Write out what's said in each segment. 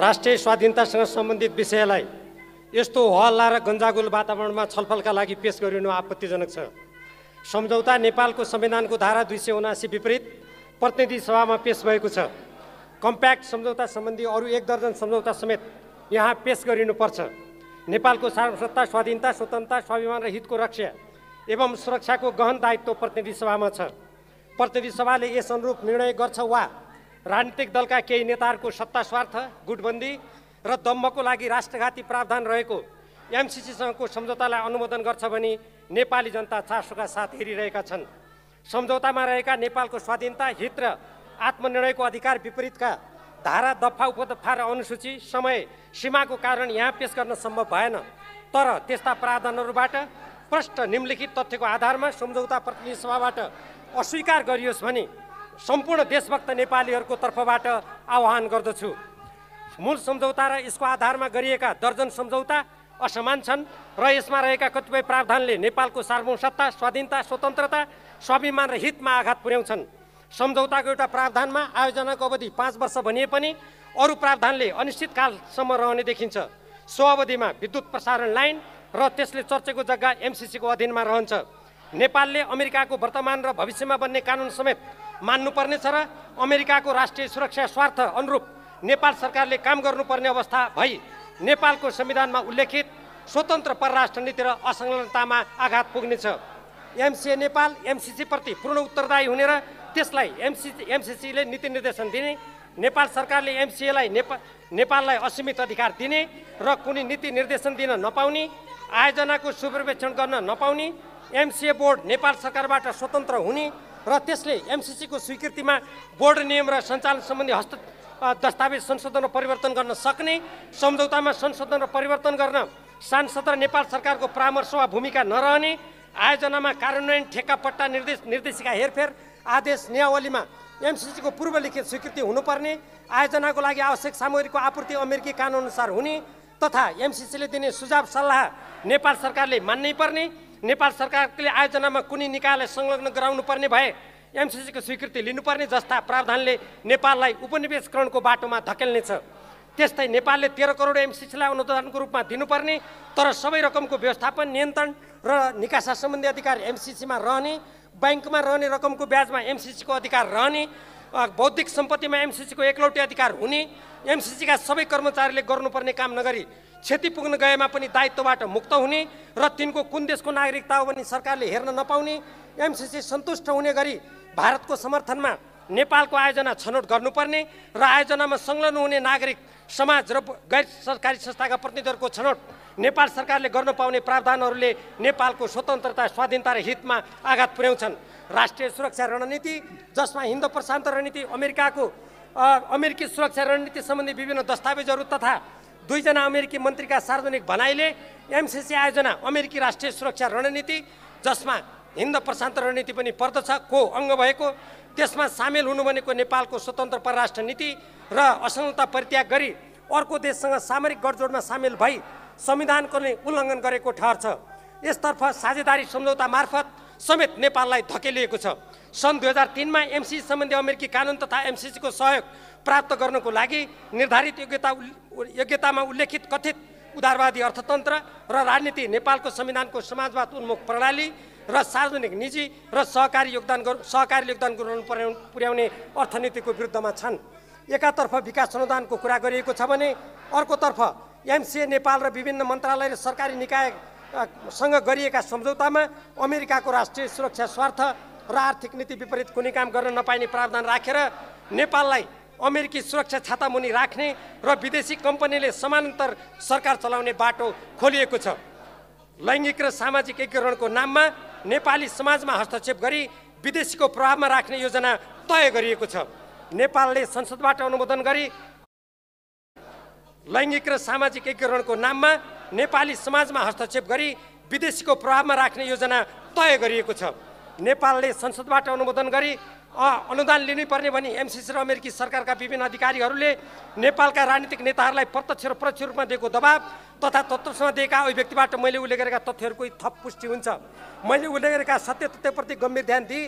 राष्ट्रिय स्वाधीनतासँग सम्बन्धित विषयलाई यस्तो हल्ला र गन्जागुल वातावरणमा छलफलका लागि पेस गरिनु आपत्तिजनक छ सम्झौता नेपालको संविधानको धारा दुई सय उनासी विपरीत प्रतिनिधि सभामा पेस भएको छ कम्प्याक्ट सम्झौता सम्बन्धी अरू एक दर्जन सम्झौता समेत यहाँ पेस गरिनुपर्छ नेपालको सार्वसत्ता स्वाधीनता स्वतन्त्रता स्वाभिमान र हितको रक्षा एवं सुरक्षाको गहन दायित्व प्रतिनिधि सभामा छ प्रतिनिधि सभाले यस अनुरूप निर्णय गर्छ वा राजनीतिक दलका केही नेताहरूको सत्ता स्वार्थ गुटबन्दी र दम्बको लागि राष्ट्रघाती प्रावधान रहेको एमसिसीसँगको सम्झौतालाई अनुमोदन गर्छ भने नेपाली जनता चासोका साथ हेरिरहेका छन् सम्झौतामा रहेका नेपालको स्वाधीनता हित र आत्मनिर्णयको अधिकार विपरीतका धारा दफा उपदफा र अनुसूची समय सीमाको कारण यहाँ पेस गर्न सम्भव भएन तर त्यस्ता प्रावधानहरूबाट प्रष्ट निम्नलिखित तथ्यको आधारमा सम्झौता प्रतिनिधि सभाबाट अस्वीकार गरियोस् भने सम्पूर्ण देशभक्त नेपालीहरूको तर्फबाट आह्वान गर्दछु मूल सम्झौता र यसको आधारमा गरिएका दर्जन सम्झौता असमान छन् र यसमा रहेका कतिपय प्रावधानले नेपालको सार्वसत्ता स्वाधीनता स्वतन्त्रता स्वाभिमान र हितमा आघात पुर्याउँछन् सम्झौताको एउटा प्रावधानमा आयोजनाको अवधि पाँच वर्ष भनिए पनि अरू प्रावधानले अनिश्चितकालसम्म रहने देखिन्छ सो अवधिमा विद्युत प्रसारण लाइन र त्यसले चर्चेको जग्गा एमसिसीको अधीनमा रहन्छ नेपालले अमेरिकाको वर्तमान र भविष्यमा बन्ने कानुन समेत मान्नुपर्नेछ र अमेरिकाको राष्ट्रिय सुरक्षा स्वार्थ अनुरूप नेपाल सरकारले काम गर्नुपर्ने अवस्था भई नेपालको संविधानमा उल्लेखित स्वतन्त्र परराष्ट्र नीति र असंलग्नतामा आघात पुग्नेछ एमसिए नेपाल एमसिसीप्रति पूर्ण उत्तरदायी हुने र त्यसलाई एमसि एमसिसीले नीति निर्देशन दिने नेपाल सरकारले एमसिएलाई नेपाल नेपाललाई असीमित अधिकार दिने र कुनै नीति निर्देशन दिन नपाउने आयोजनाको सुपरिवेक्षण गर्न नपाउने एमसिए बोर्ड नेपाल सरकारबाट स्वतन्त्र हुने र त्यसले एमसिसीको स्वीकृतिमा बोर्ड नियम र सञ्चालन सम्बन्धी हस्त दस्तावेज संशोधन र परिवर्तन गर्न सक्ने सम्झौतामा संशोधन र परिवर्तन गर्न सांसद र नेपाल सरकारको परामर्श वा भूमिका नरहने आयोजनामा कार्यान्वयन ठेक्का पट्टा निर्देश निर्देशिका हेरफेर आदेश नियावलीमा एमसिसीको लिखित स्वीकृति हुनुपर्ने आयोजनाको लागि आवश्यक सामग्रीको आपूर्ति अमेरिकी कानुनअनुसार हुने तथा एमसिसीले दिने सुझाव सल्लाह नेपाल सरकारले मान्नै पर्ने नेपाल सरकारले आयोजनामा कुनै निकायलाई संलग्न गराउनु पर्ने भए एमसिसीको स्वीकृति लिनुपर्ने जस्ता प्रावधानले नेपाललाई उपनिवेशकरणको बाटोमा धकेल्नेछ त्यस्तै नेपालले तेह्र करोड एमसिसीलाई अनुदानको रूपमा दिनुपर्ने तर सबै रकमको व्यवस्थापन नियन्त्रण र निकासा सम्बन्धी अधिकार एमसिसीमा रहने ब्याङ्कमा रहने रकमको ब्याजमा एमसिसीको अधिकार रहने बौद्धिक सम्पत्तिमा एमसिसीको एकलौटी अधिकार हुने एमसिसीका सबै कर्मचारीले गर्नुपर्ने काम नगरी क्षति पुग्न गएमा पनि दायित्वबाट मुक्त हुने र तिनको कुन देशको नागरिकता हो भने सरकारले हेर्न नपाउने एमसिसी सन्तुष्ट हुने गरी भारतको समर्थनमा नेपालको आयोजना छनौट गर्नुपर्ने र आयोजनामा संलग्न हुने नागरिक समाज र गैर सरकारी संस्थाका प्रतिनिधिहरूको छनौट नेपाल सरकारले गर्न पाउने प्रावधानहरूले नेपालको स्वतन्त्रता स्वाधीनता र हितमा आघात पुर्याउँछन् राष्ट्रिय सुरक्षा रणनीति जसमा हिन्दो प्रशान्त रणनीति अमेरिकाको अमेरिकी सुरक्षा रणनीति सम्बन्धी विभिन्न दस्तावेजहरू तथा दुईजना अमेरिकी मन्त्रीका सार्वजनिक भनाइले एमसिसी आयोजना अमेरिकी राष्ट्रिय सुरक्षा रणनीति जसमा हिन्द प्रशान्त रणनीति पनि पर्दछ को अङ्ग भएको त्यसमा सामेल हुनु भनेको नेपालको स्वतन्त्र परराष्ट्र नीति र असफलता परित्याग गरी अर्को देशसँग सामरिक गठजोडमा सामेल भई संविधानको नै उल्लङ्घन गरेको ठहर छ यसतर्फ साझेदारी सम्झौता मार्फत समेत नेपाललाई धकेलिएको छ सन् दुई हजार तिनमा एमसिसी सम्बन्धी अमेरिकी कानुन तथा एमसिसीको सहयोग प्राप्त गर्नको लागि निर्धारित योग्यता योग्यतामा उल्लेखित कथित उदारवादी अर्थतन्त्र र राजनीति नेपालको संविधानको समाजवाद उन्मुख प्रणाली र सार्वजनिक निजी र सहकारी योगदान गर् सहकारी योगदान गराउनु पर्या पुर्याउने अर्थनीतिको विरुद्धमा छन् एकातर्फ विकास अनुदानको कुरा गरिएको छ भने अर्कोतर्फ एमसिए नेपाल र विभिन्न मन्त्रालय र सरकारी निकायसँग गरिएका सम्झौतामा अमेरिकाको राष्ट्रिय सुरक्षा स्वार्थ र आर्थिक नीति विपरीत कुनै काम गर्न नपाइने प्रावधान राखेर नेपाललाई अमेरिकी सुरक्षा छातामुनि राख्ने र विदेशी कम्पनीले समानान्तर सरकार चलाउने बाटो खोलिएको छ लैङ्गिक र सामाजिक एकीकरणको नाममा नेपाली समाजमा हस्तक्षेप गरी विदेशीको प्रभावमा राख्ने योजना तय गरिएको छ नेपालले संसदबाट अनुमोदन गरी लैङ्गिक र सामाजिक एकीकरणको नाममा नेपाली समाजमा हस्तक्षेप गरी विदेशीको प्रभावमा राख्ने योजना तय गरिएको छ नेपालले संसदबाट अनुमोदन गरी अनुदान लिनै पर्ने भनी एमसिसी र अमेरिकी सरकारका विभिन्न अधिकारीहरूले नेपालका राजनीतिक नेताहरूलाई प्रत्यक्ष र प्रत्यक्ष रूपमा दिएको दबाब तथा तत्त्वसँग दिएका अभिव्यक्तिबाट मैले उल्लेख गरेका तथ्यहरूको थप पुष्टि हुन्छ मैले उल्लेख गरेका सत्य तथ्यप्रति गम्भीर ध्यान दिई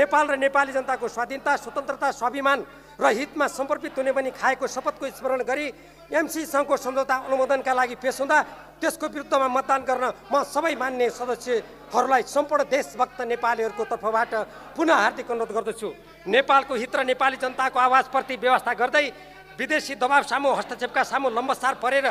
नेपाल र नेपाली जनताको स्वाधीनता स्वतन्त्रता स्वाभिमान र हितमा समर्पित हुने पनि खाएको शपथको स्मरण गरी एमसी सङ्घको सम्झौता अनुमोदनका लागि पेस हुँदा त्यसको विरुद्धमा मतदान गर्न म सबै मान्ने सदस्यहरूलाई सम्पूर्ण देशभक्त नेपालीहरूको तर्फबाट पुनः हार्दिक अनुरोध गर्दछु नेपालको हित र नेपाली जनताको आवाजप्रति व्यवस्था गर्दै विदेशी दबाव सामु हस्तक्षेपका सामु लम्बसार परेर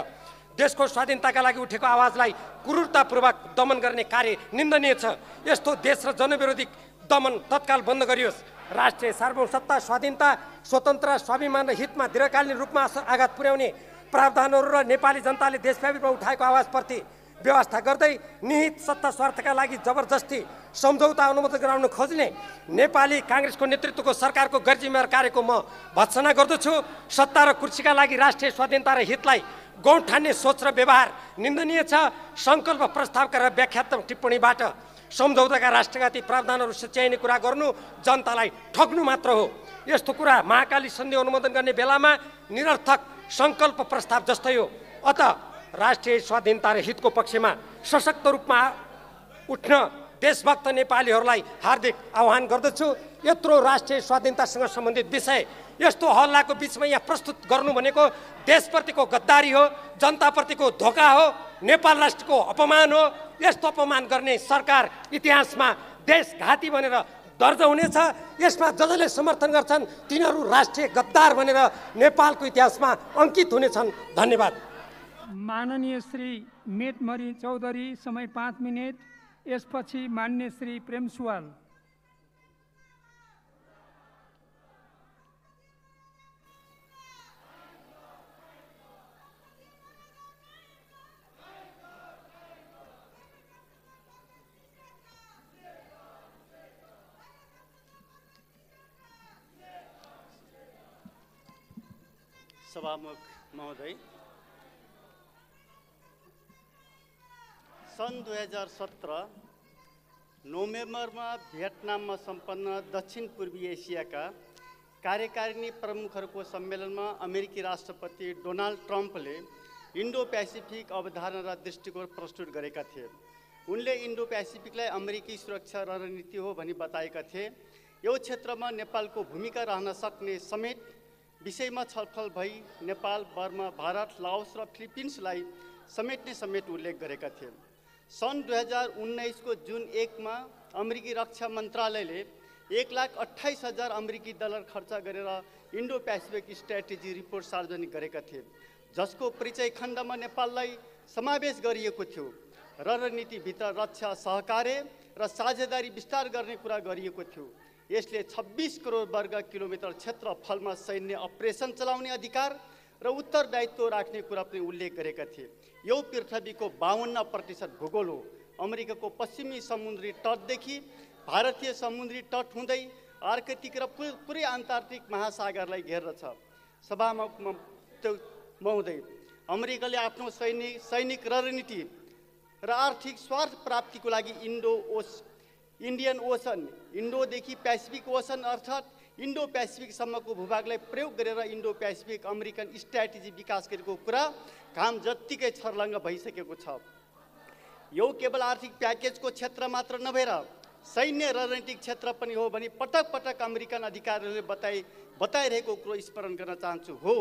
देशको स्वाधीनताका लागि उठेको आवाजलाई क्रूरतापूर्वक दमन गर्ने कार्य निन्दनीय छ यस्तो देश र जनविरोधी दमन तत्काल बन्द गरियोस् राष्ट्रिय सार्वभौमसत्ता स्वाधीनता स्वतन्त्र स्वाभिमान र हितमा दीर्घकालीन रूपमा आघात पुर्याउने प्रावधानहरू र नेपाली जनताले देशव्यापी रूपमा उठाएको आवाजप्रति व्यवस्था गर्दै निहित सत्ता स्वार्थका लागि जबरजस्ती सम्झौता अनुमोदन गराउन खोज्ने नेपाली काङ्ग्रेसको नेतृत्वको सरकारको गर्जीमार कार्यको म भत्सना गर्दछु सत्ता र कुर्सीका लागि राष्ट्रिय स्वाधीनता र हितलाई गौठान्ने सोच र व्यवहार निन्दनीय छ सङ्कल्प प्रस्तावका र व्याख्यात्मक टिप्पणीबाट सम्झौताका राष्ट्रघाती प्रावधानहरू सच्याइने कुरा गर्नु जनतालाई ठग्नु मात्र हो यस्तो कुरा महाकाली सन्धि अनुमोदन गर्ने बेलामा निरर्थक सङ्कल्प प्रस्ताव जस्तै हो अत राष्ट्रिय स्वाधीनता र हितको पक्षमा सशक्त रूपमा उठ्न देशभक्त नेपालीहरूलाई हार्दिक आह्वान गर्दछु यत्रो राष्ट्रिय स्वाधीनतासँग सम्बन्धित विषय यस्तो हल्लाको बिचमा यहाँ प्रस्तुत गर्नु भनेको देशप्रतिको गद्दारी हो जनताप्रतिको धोका हो नेपाल राष्ट्रको अपमान हो यस्तो अपमान गर्ने सरकार इतिहासमा देशघाती भनेर दर्ज हुनेछ यसमा ज जसले समर्थन गर्छन् तिनीहरू राष्ट्रिय गद्दार भनेर नेपालको इतिहासमा अङ्कित हुनेछन् धन्यवाद माननीय श्री मेटमरी चौधरी समय पाँच मिनट यसपछि मान्य श्री प्रेम सुवाल सभामुख महोदय सन् दुई हजार सत्र नोभेम्बरमा भियतनाममा सम्पन्न दक्षिण पूर्वी एसियाका कार्यकारिणी प्रमुखहरूको सम्मेलनमा अमेरिकी राष्ट्रपति डोनाल्ड ट्रम्पले इन्डो पेसिफिक अवधारणा र दृष्टिकोण प्रस्तुत गरेका थिए उनले इन्डो पेसिफिकलाई अमेरिकी सुरक्षा रणनीति हो भनी बताएका थिए यो क्षेत्रमा नेपालको भूमिका रहन सक्ने समेत विषयमा छलफल भई नेपाल बर्मा भारत लाओस र फिलिपिन्सलाई समेट्ने समेत उल्लेख गरेका थिए सन् दुई हजार उन्नाइसको जुन एकमा अमेरिकी रक्षा मन्त्रालयले एक लाख अठाइस हजार अमेरिकी डलर खर्च गरेर इन्डो पेसिफिक स्ट्राटेजी रिपोर्ट सार्वजनिक गरेका थिए जसको परिचय खण्डमा नेपाललाई समावेश गरिएको थियो रणनीतिभित्र रक्षा सहकार्य र साझेदारी विस्तार गर्ने कुरा गरिएको थियो यसले छब्बिस करोड वर्ग किलोमिटर क्षेत्रफलमा सैन्य अपरेसन चलाउने अधिकार र उत्तरदायित्व राख्ने कुरा पनि उल्लेख गरेका थिए यो पृथ्वीको बाहन्न प्रतिशत भूगोल हो अमेरिकाको पश्चिमी समुद्री तटदेखि भारतीय समुद्री तट हुँदै आर्कटिक र पुरै अन्टार्टिक महासागरलाई छ सभामा महुँदै अमेरिकाले आफ्नो सैनिक सैनिक रणनीति र आर्थिक स्वार्थ प्राप्तिको लागि इन्डो ओस इन्डियन ओसन इन्डोदेखि पेसिफिक ओसन अर्थात् इन्डो पेसिफिकसम्मको भूभागलाई प्रयोग गरेर इन्डो पेसिफिक अमेरिकन स्ट्राटेजी विकास गरेको कुरा काम जत्तिकै छर्लङ्ग भइसकेको छ यो केवल आर्थिक प्याकेजको क्षेत्र मात्र नभएर सैन्य रणनीतिक क्षेत्र पनि हो भने पटक पटक अमेरिकन अधिकारीहरूले बताइ बताइरहेको कुरो स्मरण गर्न चाहन्छु हो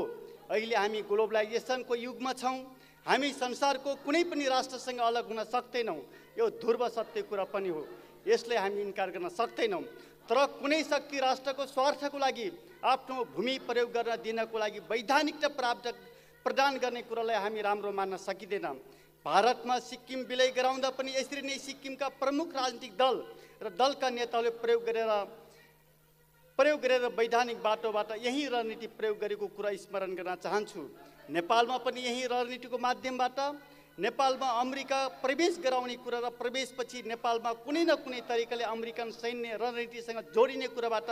अहिले हामी ग्लोबलाइजेसनको युगमा छौँ हामी संसारको कुनै पनि राष्ट्रसँग अलग हुन सक्दैनौँ यो ध्रुव सत्य कुरा पनि हो यसलाई हामी इन्कार गर्न सक्दैनौँ तर कुनै शक्ति राष्ट्रको स्वार्थको लागि आफ्नो भूमि प्रयोग गर्न दिनको लागि वैधानिकता प्राप्त प्रदान गर्ने कुरालाई हामी राम्रो मान्न सकिँदैन भारतमा सिक्किम विलय गराउँदा पनि यसरी नै सिक्किमका प्रमुख राजनीतिक दल र दलका नेताहरूले प्रयोग गरेर प्रयोग गरेर वैधानिक बाटोबाट यही रणनीति प्रयोग गरेको कुरा स्मरण गर्न चाहन्छु नेपालमा पनि यही रणनीतिको माध्यमबाट नेपालमा अमेरिका प्रवेश गराउने कुरा र प्रवेशपछि नेपालमा कुनै न कुनै तरिकाले अमेरिकन सैन्य रणनीतिसँग जोडिने कुराबाट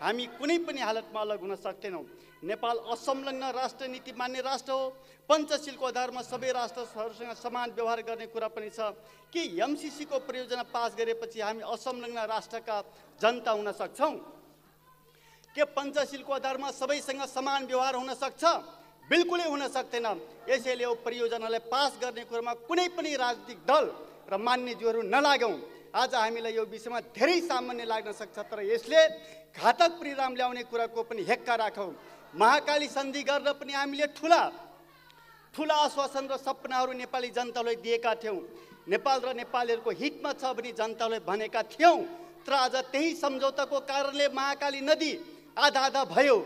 हामी कुनै पनि हालतमा अलग हुन सक्दैनौँ नेपाल असंलग्न राष्ट्र नीति मान्ने राष्ट्र हो पञ्चशीलको आधारमा सबै राष्ट्रहरूसँग समान व्यवहार गर्ने कुरा पनि छ के एमसिसीको परियोजना पास गरेपछि हामी असंलग्न राष्ट्रका जनता हुन सक्छौँ के पञ्चशीलको आधारमा सबैसँग समान व्यवहार हुन सक्छ बिल्कुलै हुन सक्दैन यसैले यो परियोजनालाई पास गर्ने कुरोमा कुनै पनि राजनीतिक दल र मान्यज्यूहरू नलाग्यौँ आज हामीलाई यो विषयमा धेरै सामान्य लाग्न सक्छ तर यसले घातक परिणाम ल्याउने कुराको पनि हेक्का राखौँ महाकाली सन्धि गर्न पनि हामीले ठुला ठुला आश्वासन र सपनाहरू नेपाली जनतालाई दिएका थियौँ नेपाल र नेपालीहरूको हितमा छ भने जनतालाई भनेका थियौँ तर आज त्यही सम्झौताको कारणले महाकाली नदी आधा आधा भयो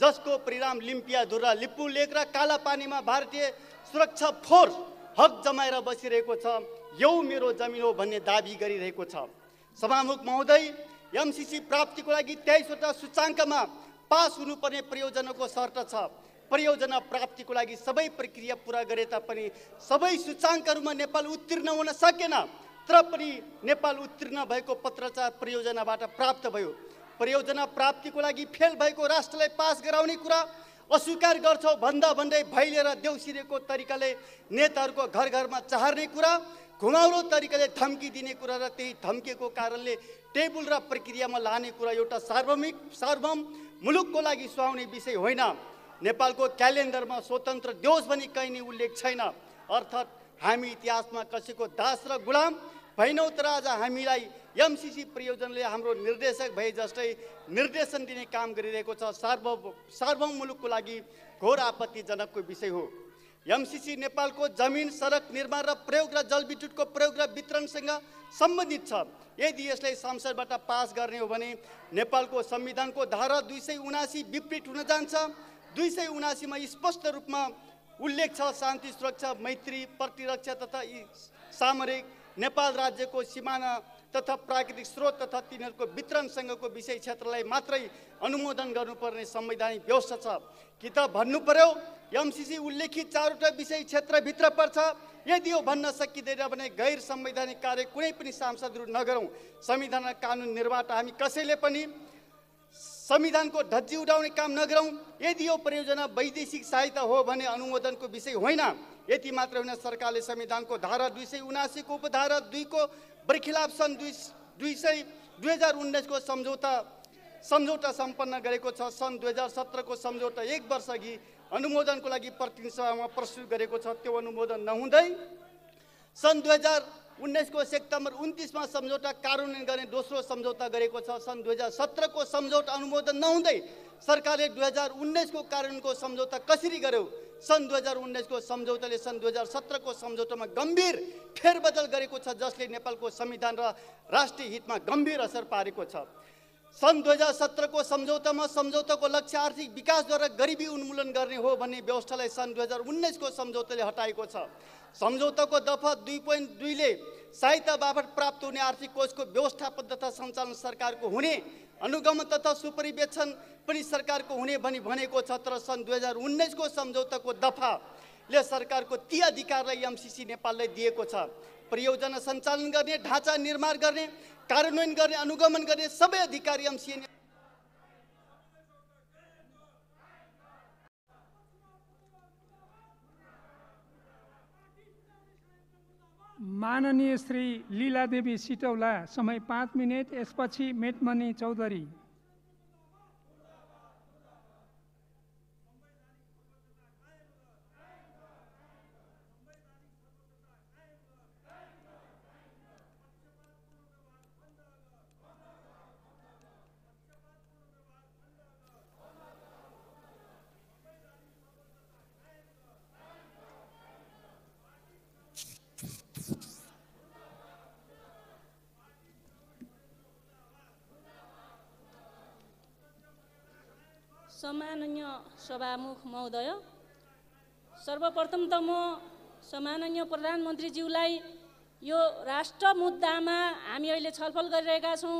जसको परिणाम लिम्पिया लिम्पियाधुरा लिप्पु लेक र कालापानीमा भारतीय सुरक्षा फोर्स हक जमाएर बसिरहेको छ यौ मेरो जमिन हो भन्ने दावी गरिरहेको छ सभामुख महोदय एमसिसी प्राप्तिको लागि तेइसवटा सूचाङ्कमा पास हुनुपर्ने परियोजनाको शर्त छ परियोजना प्राप्तिको लागि सबै प्रक्रिया पुरा गरे तापनि सबै सूचाङ्कहरूमा नेपाल उत्तीर्ण हुन सकेन तर पनि नेपाल उत्तीर्ण भएको पत्रचार परियोजनाबाट प्राप्त भयो परियोजना प्राप्तिको लागि फेल भएको राष्ट्रलाई पास गराउने कुरा अस्वीकार गर्छौँ भन्दा भन्दै भैलेर देउसिरेको तरिकाले नेताहरूको घर घरमा चाहर्ने कुरा घुमाउरो तरिकाले धम्की दिने कुरा र त्यही धम्किएको कारणले टेबुल र प्रक्रियामा लाने कुरा एउटा सार्वमिक सार्वम मुलुकको लागि सुहाउने विषय होइन नेपालको क्यालेन्डरमा स्वतन्त्र दिवस पनि कहीँ नै उल्लेख छैन अर्थात् हामी इतिहासमा कसैको दास र गुलाम भैनौ तर आज हामीलाई एमसिसी प्रयोजनले हाम्रो निर्देशक भए जस्तै निर्देशन दिने काम गरिरहेको छ सार्व सार्वभौम मुलुकको लागि घोर आपत्तिजनकको विषय हो एमसिसी नेपालको जमिन सडक निर्माण र प्रयोग र जलविद्युतको प्रयोग र वितरणसँग सम्बन्धित छ यदि यसलाई संसदबाट पास गर्ने हो भने नेपालको संविधानको धारा दुई सय उनासी विपरीत हुन जान्छ दुई सय उनासीमा स्पष्ट रूपमा उल्लेख छ शान्ति सुरक्षा मैत्री प्रतिरक्षा तथा सामरिक नेपाल राज्यको सिमाना तथा प्राकृतिक स्रोत तथा तिनीहरूको वितरणसँगको विषय क्षेत्रलाई मात्रै अनुमोदन गर्नुपर्ने संवैधानिक व्यवस्था छ कि त भन्नु पर्यो एमसिसी उल्लेखित चारवटा विषय क्षेत्रभित्र पर्छ यदि यो भन्न सकिँदैन भने गैर संवैधानिक कार्य कुनै पनि सांसदहरू नगरौँ संविधान कानुन निर्माण हामी कसैले पनि संविधानको धज्जी उडाउने काम नगरौँ यदि यो परियोजना वैदेशिक सहायता हो भने अनुमोदनको विषय होइन यति मात्र होइन सरकारले संविधानको धारा दुई सय उनासीको उपधारा दुईको बर्खिलाफ सन् दुई दुई सय दुई हजार उन्नाइसको सम्झौता सम्झौता सम्पन्न गरेको छ सन् दुई हजार सत्रको सम्झौता एक वर्ष अघि अनुमोदनको लागि प्रतिनिधि सभामा प्रस्तुत गरेको छ त्यो अनुमोदन नहुँदै सन् दुई हजार उन्नाइसको सेप्टेम्बर उन्तिसमा सम्झौता कार्यान्वयन गर्ने दोस्रो सम्झौता गरेको छ सन् दुई हजार सत्रको सम्झौता अनुमोदन नहुँदै सरकारले दुई हजार उन्नाइसको कार्यान्वयनको सम्झौता कसरी गर्यो सन् दुई हजार उन्नाइसको सम्झौताले सन् दुई हजार सत्रको सम्झौतामा गम्भीर फेरबदल गरेको छ जसले नेपालको संविधान र राष्ट्रिय हितमा गम्भीर असर पारेको छ सन् दुई हजार सत्रको सम्झौतामा सम्झौताको लक्ष्य आर्थिक विकासद्वारा गरिबी उन्मूलन गर्ने हो भन्ने व्यवस्थालाई सन् दुई हजार उन्नाइसको सम्झौताले हटाएको छ सम्झौताको दफा दुई पोइन्ट दुईले सहायता बापत प्राप्त हुने आर्थिक कोषको व्यवस्थापन तथा सञ्चालन सरकारको हुने अनुगमन तथा सुपरिवेक्षण पनि सरकारको हुने भनी भनेको छ तर सन् दुई हजार उन्नाइसको सम्झौताको दफाले सरकारको ती अधिकारलाई एमसिसी नेपाललाई दिएको छ परियोजना सञ्चालन गर्ने ढाँचा निर्माण गर्ने कार्यान्वयन गर्ने अनुगमन गर्ने सबै अधिकारी एमसिएन माननीय श्री लीलादेवी सिटौला समय पाँच मिनट यसपछि मेटमणि चौधरी सम्माननीय सभामुख महोदय सर्वप्रथम त म सम्माननीय प्रधानमन्त्रीज्यूलाई यो राष्ट्र मुद्दामा हामी अहिले छलफल गरिरहेका छौँ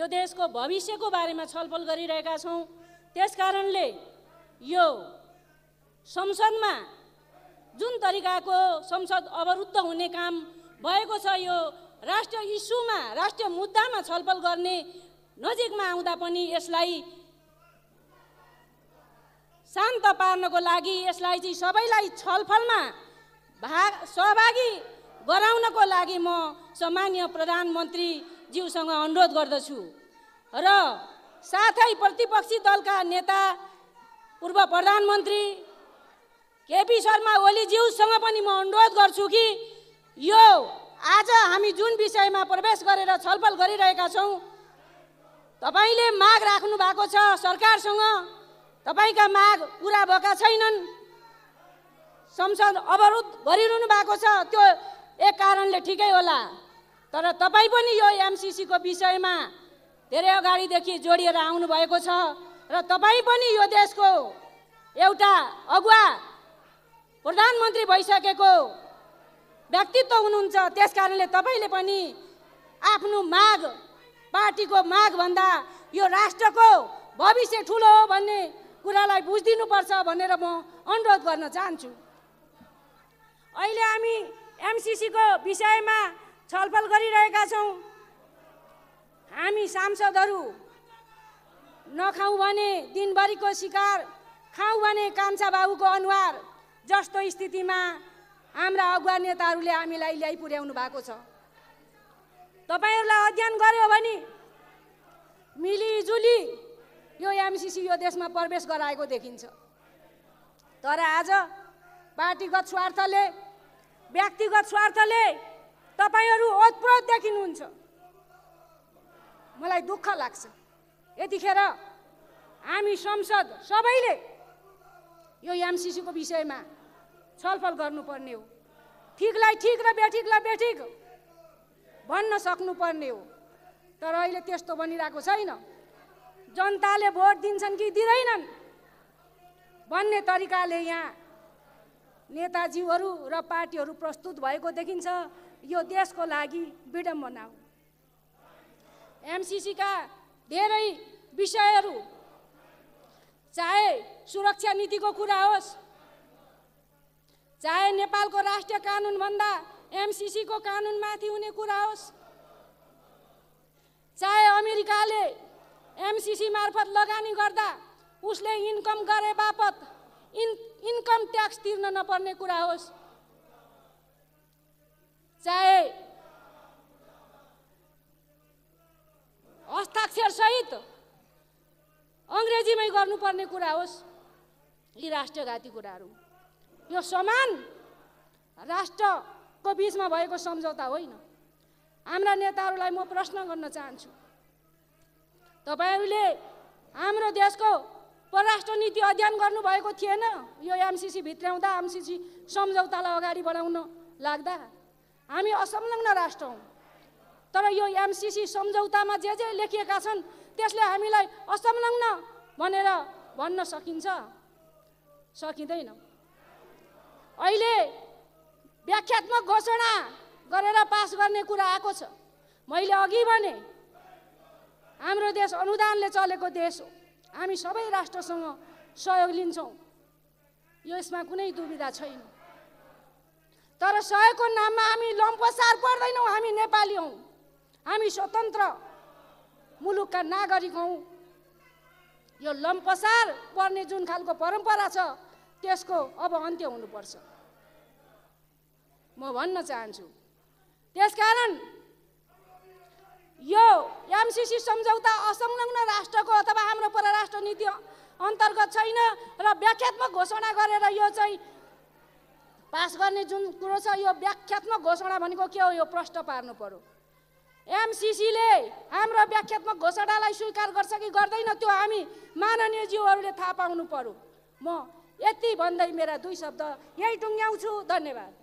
यो देशको भविष्यको बारेमा छलफल गरिरहेका छौँ त्यस कारणले यो संसदमा जुन तरिकाको संसद अवरुद्ध हुने काम भएको छ यो राष्ट्रिय इस्युमा राष्ट्रिय मुद्दामा छलफल गर्ने नजिकमा आउँदा पनि यसलाई शान्त पार्नको लागि यसलाई चाहिँ सबैलाई छलफलमा भाग सहभागी गराउनको लागि म सामान्य प्रधानमन्त्रीज्यूसँग अनुरोध गर्दछु र साथै प्रतिपक्षी दलका नेता पूर्व प्रधानमन्त्री केपी शर्मा ओलीज्यूसँग पनि म अनुरोध गर्छु कि यो आज हामी जुन विषयमा प्रवेश गरेर छलफल गरिरहेका छौँ तपाईँले माग राख्नु भएको छ सरकारसँग तपाईँका माग पुरा भएका छैनन् संसद अवरोध गरिरहनु भएको छ त्यो एक कारणले ठिकै होला तर तपाईँ पनि यो एमसिसीको विषयमा धेरै अगाडिदेखि जोडिएर आउनुभएको छ र तपाईँ पनि यो देशको एउटा अगुवा प्रधानमन्त्री भइसकेको व्यक्तित्व हुनुहुन्छ त्यस कारणले तपाईँले पनि आफ्नो माग पार्टीको माग भन्दा यो राष्ट्रको भविष्य ठुलो हो भन्ने कुरालाई बुझिदिनुपर्छ भनेर म अनुरोध गर्न चाहन्छु अहिले हामी एमसिसीको विषयमा छलफल गरिरहेका छौँ हामी सांसदहरू नखाउँ भने दिनभरिको शिकार खाउँ भने कान्छा बाबुको अनुहार जस्तो स्थितिमा हाम्रा अगुवा नेताहरूले हामीलाई ल्याइ पुर्याउनु भएको छ तपाईँहरूलाई अध्ययन गर्यो भने मिलिजुली यो एमसिसी यो देशमा प्रवेश गराएको देखिन्छ तर आज पार्टीगत स्वार्थले व्यक्तिगत स्वार्थले तपाईँहरू ओतप्रोत देखिनुहुन्छ मलाई दुःख लाग्छ यतिखेर हामी संसद सबैले यो एमसिसीको विषयमा छलफल गर्नुपर्ने हो ठिकलाई ठिक र बेठिकलाई बेठिक भन्न सक्नुपर्ने हो तर अहिले त्यस्तो बनिरहेको छैन जनताले भोट दिन्छन् कि दिँदैनन् भन्ने तरिकाले यहाँ नेताजीहरू र पार्टीहरू प्रस्तुत भएको देखिन्छ यो देशको लागि विडम्बना हो एमसिसीका धेरै विषयहरू चाहे सुरक्षा नीतिको कुरा होस् चाहे नेपालको राष्ट्रिय कानुनभन्दा एमसिसीको कानुनमाथि हुने कुरा होस् चाहे अमेरिकाले एमसिसी मार्फत लगानी गर्दा उसले इन्कम गरे बापत इन इन्कम ट्याक्स तिर्न नपर्ने कुरा होस् चाहे हस्ताक्षरसहित अङ्ग्रेजीमै गर्नुपर्ने कुरा होस् यी राष्ट्रघाती कुराहरू यो समान राष्ट्रको बिचमा भएको सम्झौता होइन हाम्रा नेताहरूलाई म प्रश्न गर्न चाहन्छु तपाईँहरूले हाम्रो देशको परराष्ट्र नीति अध्ययन गर्नुभएको थिएन यो एमसिसी भित्राउँदा एमसिसी सम्झौतालाई अगाडि बढाउन लाग्दा हामी असंलग्न राष्ट्र हौँ तर यो एमसिसी सम्झौतामा जे जे लेखिएका छन् त्यसले हामीलाई असंलग्न भनेर भन्न सकिन्छ सकिँदैन अहिले व्याख्यात्मक घोषणा गरेर पास गर्ने कुरा आएको छ मैले अघि भने हाम्रो देश अनुदानले चलेको देश हो हामी सबै राष्ट्रसँग सहयोग लिन्छौँ यो यसमा कुनै दुविधा छैन तर सहयोगको नाममा हामी लम्पसार पर्दैनौँ हामी नेपाली हौँ हामी स्वतन्त्र मुलुकका नागरिक हौँ यो लम्पसार पर्ने जुन खालको परम्परा छ त्यसको अब अन्त्य हुनुपर्छ म भन्न चाहन्छु त्यसकारण यो एमसिसी सम्झौता असंलग्न राष्ट्रको अथवा हाम्रो परराष्ट्र नीति अन्तर्गत छैन र व्याख्यात्मक घोषणा गरेर यो चाहिँ पास गर्ने जुन कुरो छ यो व्याख्यात्मक घोषणा भनेको के हो यो प्रश्न पार्नु पऱ्यो एमसिसीले हाम्रो व्याख्यात्मक घोषणालाई स्वीकार गर्छ कि गर्दैन त्यो हामी माननीय जीवहरूले थाहा पाउनु पर्यो म यति भन्दै मेरा दुई शब्द यहीँ टुङ्ग्याउँछु धन्यवाद